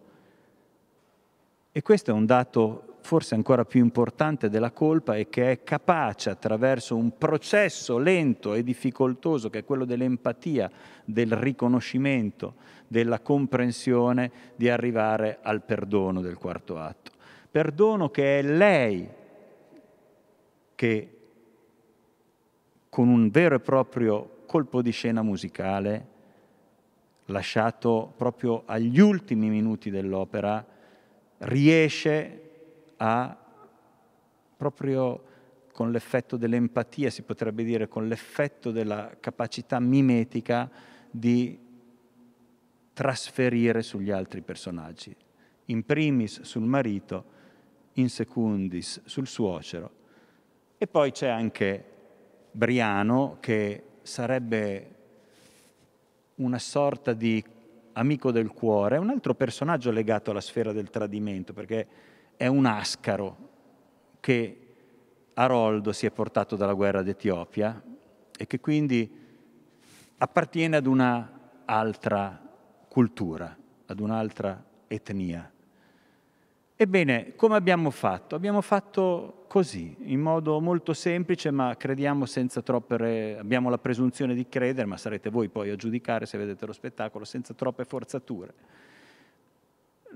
e questo è un dato forse ancora più importante della colpa e che è capace attraverso un processo lento e difficoltoso che è quello dell'empatia, del riconoscimento, della comprensione, di arrivare al perdono del quarto atto. Perdono che è lei che con un vero e proprio colpo di scena musicale, lasciato proprio agli ultimi minuti dell'opera, riesce a, proprio con l'effetto dell'empatia, si potrebbe dire con l'effetto della capacità mimetica di trasferire sugli altri personaggi, in primis sul marito, in secundis sul suocero. E poi c'è anche Briano che sarebbe una sorta di amico del cuore, è un altro personaggio legato alla sfera del tradimento, perché è un ascaro che Aroldo si è portato dalla guerra d'Etiopia e che quindi appartiene ad un'altra cultura, ad un'altra etnia. Ebbene, come abbiamo fatto? Abbiamo fatto così, in modo molto semplice, ma crediamo senza troppe, abbiamo la presunzione di credere, ma sarete voi poi a giudicare se vedete lo spettacolo, senza troppe forzature.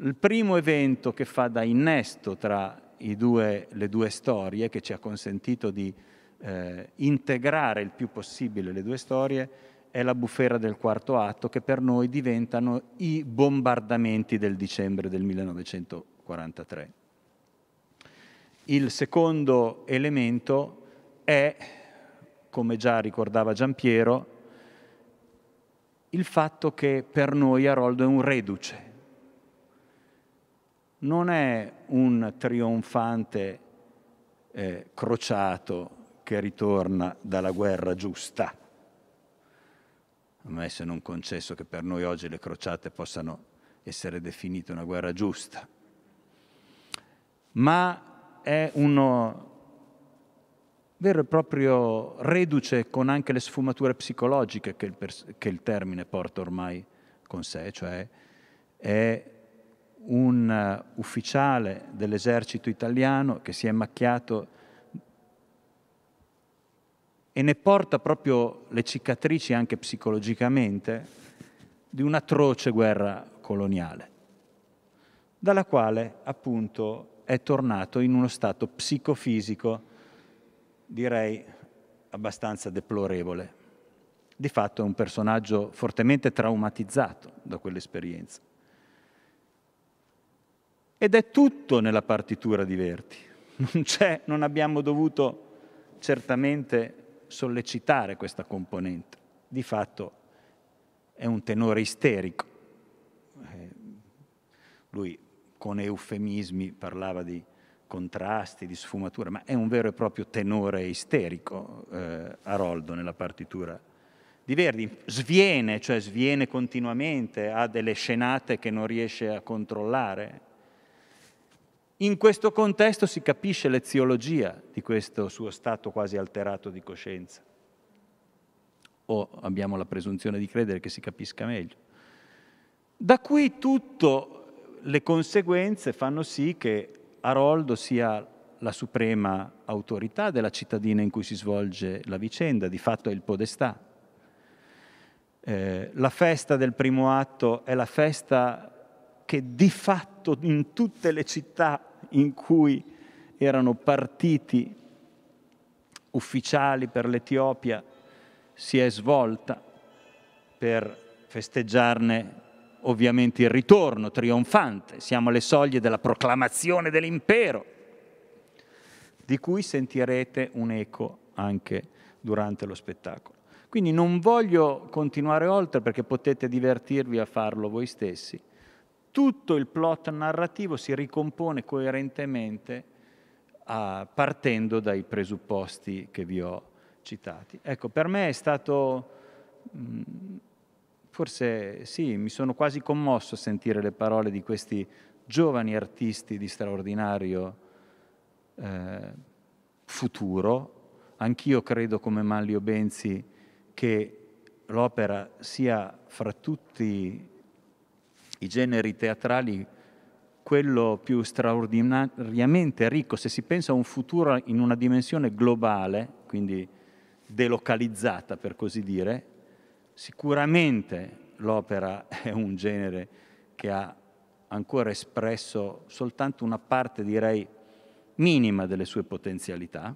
Il primo evento che fa da innesto tra due, le due storie, che ci ha consentito di eh, integrare il più possibile le due storie, è la bufera del quarto atto, che per noi diventano i bombardamenti del dicembre del 1943. Il secondo elemento è, come già ricordava Giampiero, il fatto che per noi Aroldo è un reduce. Non è un trionfante eh, crociato che ritorna dalla guerra giusta. A me se non concesso che per noi oggi le crociate possano essere definite una guerra giusta. Ma è un vero e proprio reduce con anche le sfumature psicologiche che il, che il termine porta ormai con sé, cioè è un ufficiale dell'esercito italiano che si è macchiato e ne porta proprio le cicatrici anche psicologicamente di un'atroce guerra coloniale, dalla quale appunto è tornato in uno stato psicofisico, direi, abbastanza deplorevole. Di fatto è un personaggio fortemente traumatizzato da quell'esperienza. Ed è tutto nella partitura di Verdi. Non, non abbiamo dovuto certamente sollecitare questa componente. Di fatto è un tenore isterico. Eh, lui con eufemismi parlava di contrasti, di sfumature, ma è un vero e proprio tenore isterico eh, Aroldo nella partitura di Verdi. Sviene, cioè sviene continuamente, ha delle scenate che non riesce a controllare. In questo contesto si capisce l'eziologia di questo suo stato quasi alterato di coscienza. O abbiamo la presunzione di credere che si capisca meglio. Da qui tutto le conseguenze fanno sì che Aroldo sia la suprema autorità della cittadina in cui si svolge la vicenda, di fatto è il podestà. Eh, la festa del primo atto è la festa che di fatto in tutte le città in cui erano partiti ufficiali per l'Etiopia si è svolta per festeggiarne ovviamente il ritorno trionfante, siamo alle soglie della proclamazione dell'impero, di cui sentirete un eco anche durante lo spettacolo. Quindi non voglio continuare oltre perché potete divertirvi a farlo voi stessi. Tutto il plot narrativo si ricompone coerentemente a, ah, partendo dai presupposti che vi ho citati. Ecco, per me è stato mh, Forse sì, mi sono quasi commosso a sentire le parole di questi giovani artisti di straordinario eh, futuro. Anch'io credo come Manlio Benzi che l'opera sia fra tutti i generi teatrali quello più straordinariamente ricco, se si pensa a un futuro in una dimensione globale, quindi delocalizzata per così dire, Sicuramente l'opera è un genere che ha ancora espresso soltanto una parte, direi, minima delle sue potenzialità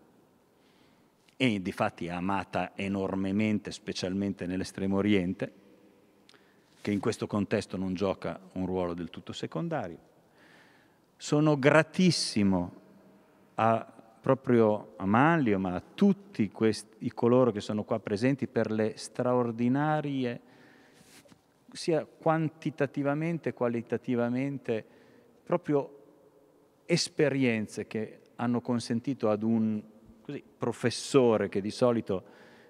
e di fatti è amata enormemente, specialmente nell'estremo oriente, che in questo contesto non gioca un ruolo del tutto secondario. Sono gratissimo a proprio a Manlio, ma a tutti questi, coloro che sono qua presenti per le straordinarie, sia quantitativamente che qualitativamente, proprio esperienze che hanno consentito ad un così, professore che di solito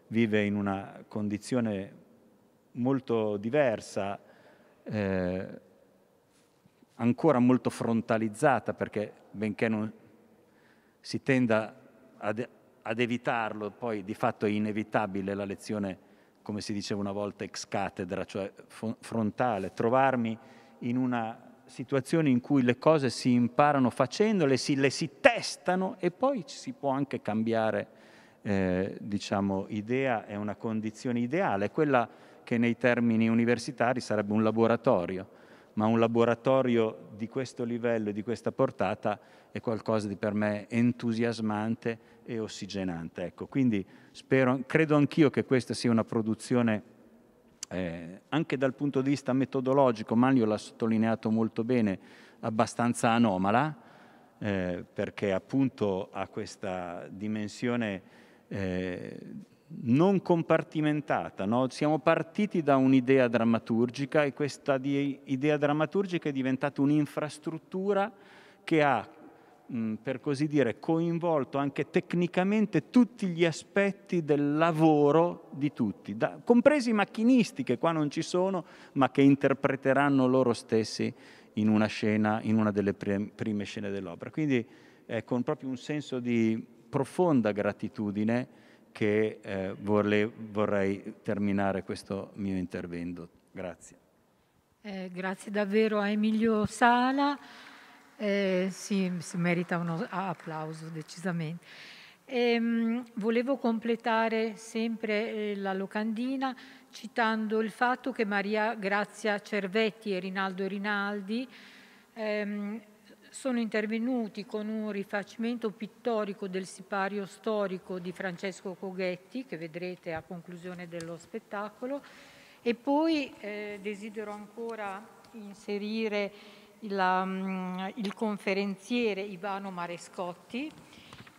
vive in una condizione molto diversa, eh, ancora molto frontalizzata, perché benché non si tenda ad, ad evitarlo, poi di fatto è inevitabile la lezione, come si diceva una volta, ex cattedra, cioè frontale, trovarmi in una situazione in cui le cose si imparano facendole, si, le si testano e poi si può anche cambiare, eh, diciamo, idea, è una condizione ideale, quella che nei termini universitari sarebbe un laboratorio ma un laboratorio di questo livello, e di questa portata, è qualcosa di per me entusiasmante e ossigenante. Ecco, quindi spero, credo anch'io che questa sia una produzione, eh, anche dal punto di vista metodologico, Manlio l'ha sottolineato molto bene, abbastanza anomala, eh, perché appunto ha questa dimensione eh, non compartimentata. No? Siamo partiti da un'idea drammaturgica e questa idea drammaturgica è diventata un'infrastruttura che ha, mh, mm, per così dire, coinvolto anche tecnicamente tutti gli aspetti del lavoro di tutti, da, compresi i macchinisti che qua non ci sono, ma che interpreteranno loro stessi in una scena, in una delle prime scene dell'opera. Quindi eh, con proprio un senso di profonda gratitudine che eh, vorrei, vorrei terminare questo mio intervento. Grazie. Eh, grazie davvero a Emilio Sala, eh, sì, si merita un applauso decisamente. Ehm, volevo completare sempre eh, la locandina citando il fatto che Maria Grazia Cervetti e Rinaldo Rinaldi ehm, sono intervenuti con un rifacimento pittorico del sipario storico di Francesco Coghetti, che vedrete a conclusione dello spettacolo, e poi eh, desidero ancora inserire la, mm, il conferenziere Ivano Marescotti,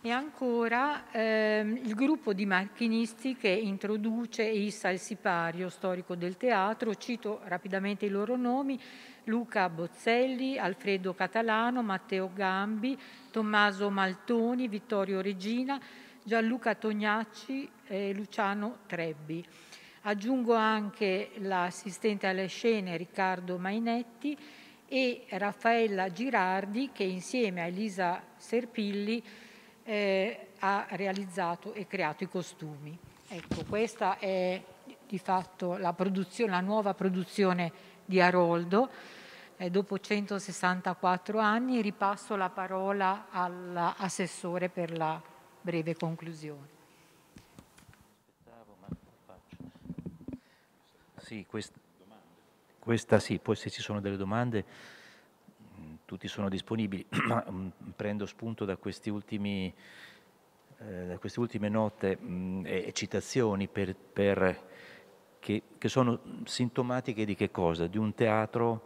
e ancora ehm, il gruppo di macchinisti che introduce Issa il sipario, storico del teatro, cito rapidamente i loro nomi, Luca Bozzelli, Alfredo Catalano, Matteo Gambi, Tommaso Maltoni, Vittorio Regina, Gianluca Tognacci e Luciano Trebbi. Aggiungo anche l'assistente alle scene Riccardo Mainetti e Raffaella Girardi che insieme a Elisa Serpilli eh, ha realizzato e creato i costumi. Ecco, questa è di fatto la, la nuova produzione di Aroldo. Eh, dopo 164 anni ripasso la parola all'assessore per la breve conclusione. Sì, quest, questa sì, poi se ci sono delle domande tutti sono disponibili, ma mm, prendo spunto da, ultimi, eh, da queste ultime note mh, mm, e citazioni per, per, che, che, sono sintomatiche di che cosa? Di un teatro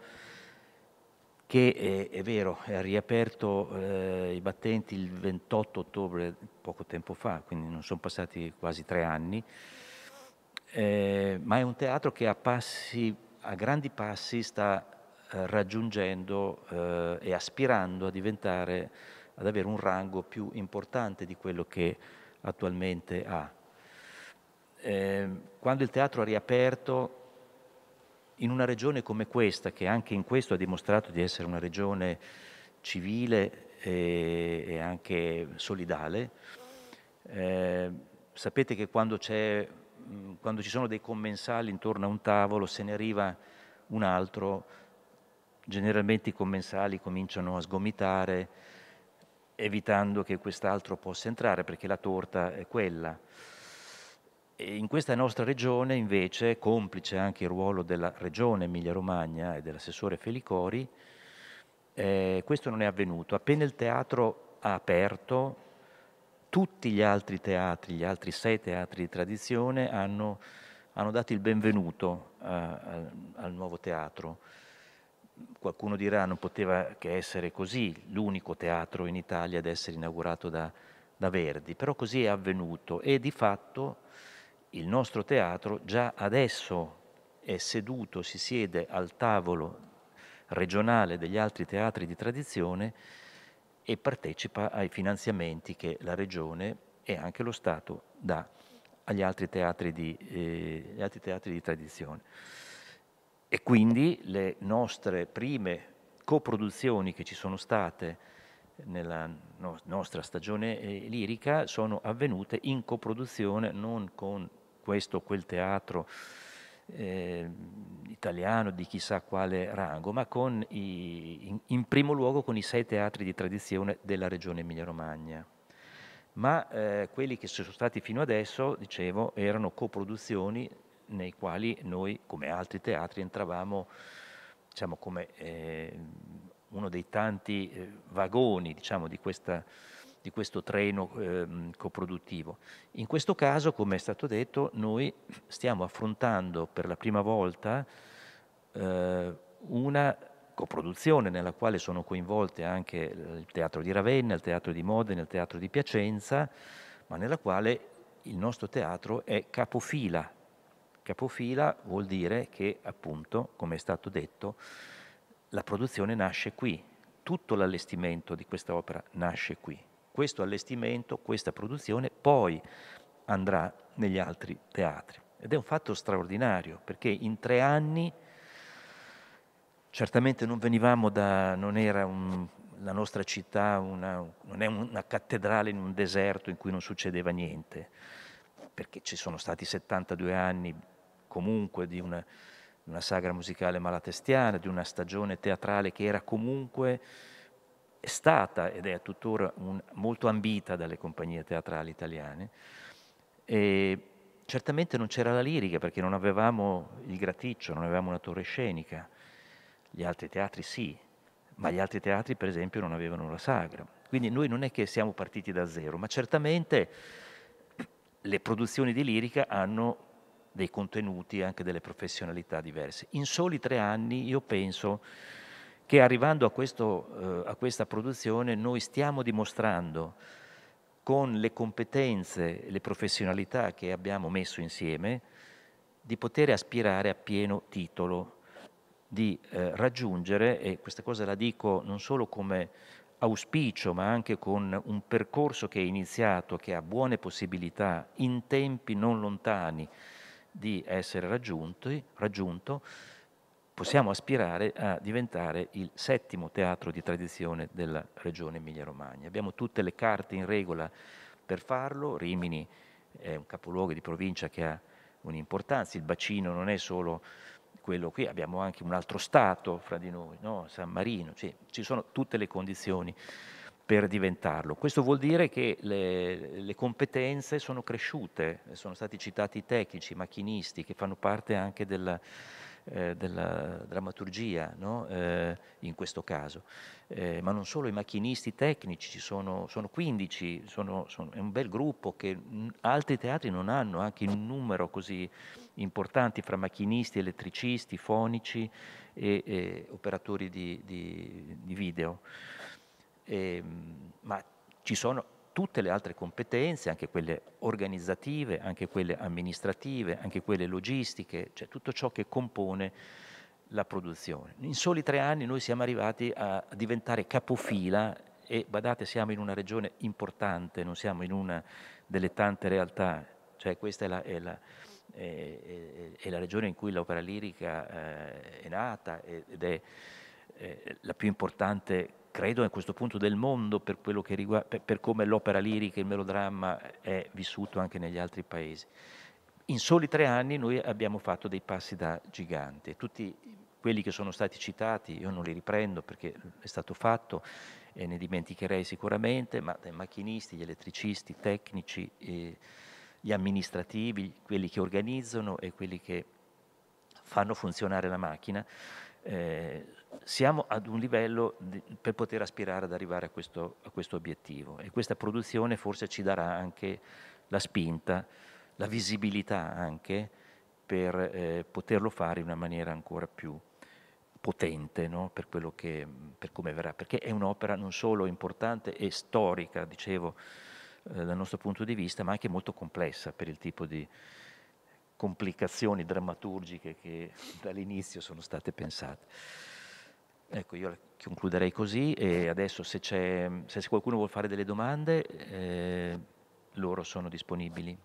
che è, è vero, ha riaperto eh, i battenti il 28 ottobre, poco tempo fa, quindi non sono passati quasi tre anni, eh, ma è un teatro che a, passi, a grandi passi sta eh, raggiungendo eh, e aspirando a diventare, ad avere un rango più importante di quello che attualmente ha. Eh, quando il teatro ha riaperto in una regione come questa, che anche in questo ha dimostrato di essere una regione civile e, e anche solidale, eh, sapete che quando, quando ci sono dei commensali intorno a un tavolo se ne arriva un altro Generalmente i commensali cominciano a sgomitare evitando che quest'altro possa entrare perché la torta è quella. E in questa nostra regione invece, complice anche il ruolo della regione Emilia-Romagna e dell'assessore Felicori, eh, questo non è avvenuto. Appena il teatro ha aperto, tutti gli altri teatri, gli altri sei teatri di tradizione hanno, hanno dato il benvenuto a, eh, a, al nuovo teatro qualcuno dirà non poteva che essere così l'unico teatro in Italia ad essere inaugurato da, da, Verdi, però così è avvenuto e di fatto il nostro teatro già adesso è seduto, si siede al tavolo regionale degli altri teatri di tradizione e partecipa ai finanziamenti che la Regione e anche lo Stato dà agli altri teatri di, eh, altri teatri di tradizione. E quindi le nostre prime coproduzioni che ci sono state nella no- nostra stagione eh, lirica sono avvenute in coproduzione non con questo o quel teatro eh, italiano di chissà quale rango, ma con i, in, in, primo luogo con i sei teatri di tradizione della regione Emilia-Romagna. Ma eh, quelli che ci sono stati fino adesso, dicevo, erano coproduzioni nei quali noi, come altri teatri, entravamo diciamo, come eh, uno dei tanti eh, vagoni diciamo, di, questa, di, questo treno eh, coproduttivo. In questo caso, come è stato detto, noi stiamo affrontando per la prima volta eh, una coproduzione nella quale sono coinvolte anche il teatro di Ravenna, il teatro di Modena, il teatro di Piacenza, ma nella quale il nostro teatro è capofila Capofila vuol dire che, appunto, come è stato detto, la produzione nasce qui, tutto l'allestimento di questa opera nasce qui. Questo allestimento, questa produzione poi andrà negli altri teatri. Ed è un fatto straordinario perché in tre anni certamente non venivamo da, non era un, la nostra città una, non è una cattedrale in un deserto in cui non succedeva niente, perché ci sono stati 72 anni comunque di una, una sagra musicale malatestiana, di una stagione teatrale che era comunque stata ed è tuttora un, molto ambita dalle compagnie teatrali italiane. E certamente non c'era la lirica perché non avevamo il graticcio, non avevamo una torre scenica, gli altri teatri sì, ma gli altri teatri per esempio non avevano la sagra. Quindi noi non è che siamo partiti da zero, ma certamente le produzioni di lirica hanno dei contenuti e anche delle professionalità diverse. In soli tre anni io penso che arrivando a, questo, eh, a questa produzione noi stiamo dimostrando con le competenze e le professionalità che abbiamo messo insieme di poter aspirare a pieno titolo di eh, raggiungere, e questa cosa la dico non solo come auspicio, ma anche con un percorso che è iniziato, che ha buone possibilità in tempi non lontani, di essere raggiunto, possiamo aspirare a diventare il settimo teatro di tradizione della regione Emilia-Romagna. Abbiamo tutte le carte in regola per farlo, Rimini è un capoluogo di provincia che ha un'importanza, il bacino non è solo quello qui, abbiamo anche un altro Stato fra di noi, no? San Marino, cioè, ci sono tutte le condizioni per diventarlo. Questo vuol dire che le, le, competenze sono cresciute, sono stati citati i tecnici, i macchinisti, che fanno parte anche della, eh, della drammaturgia, no? eh, in questo caso. Eh, ma non solo i macchinisti tecnici, sono, sono 15, sono, sono, è un bel gruppo che altri teatri non hanno, anche in un numero così importante fra macchinisti, elettricisti, fonici e, e operatori di, di, di video eh, ma ci sono tutte le altre competenze, anche quelle organizzative, anche quelle amministrative, anche quelle logistiche, cioè tutto ciò che compone la produzione. In soli tre anni noi siamo arrivati a diventare capofila e badate siamo in una regione importante, non siamo in una delle tante realtà, cioè questa è la, è la, è, è, la regione in cui l'opera lirica eh, è nata ed è eh, la più importante credo a questo punto del mondo per, riguarda, per, per come l'opera lirica, il melodramma è vissuto anche negli altri paesi. In soli tre anni noi abbiamo fatto dei passi da gigante. Tutti quelli che sono stati citati, io non li riprendo perché è stato fatto e ne dimenticherei sicuramente, ma dai macchinisti, gli elettricisti, i tecnici, gli amministrativi, quelli che organizzano e quelli che fanno funzionare la macchina, eh, siamo ad un livello di, per poter aspirare ad arrivare a questo, a questo obiettivo e questa produzione forse ci darà anche la spinta, la visibilità anche per eh, poterlo fare in una maniera ancora più potente no? per, che, per come verrà, perché è un'opera non solo importante e storica, dicevo, eh, dal nostro punto di vista, ma anche molto complessa per il tipo di complicazioni drammaturgiche che dall'inizio sono state pensate. Ecco, io concluderei così e adesso se, se qualcuno vuole fare delle domande, eh, loro sono disponibili.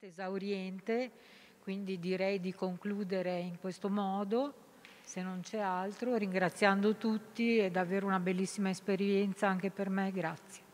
esauriente, quindi direi di concludere in questo modo, se non c'è altro, ringraziando tutti, è davvero una bellissima esperienza anche per me, grazie.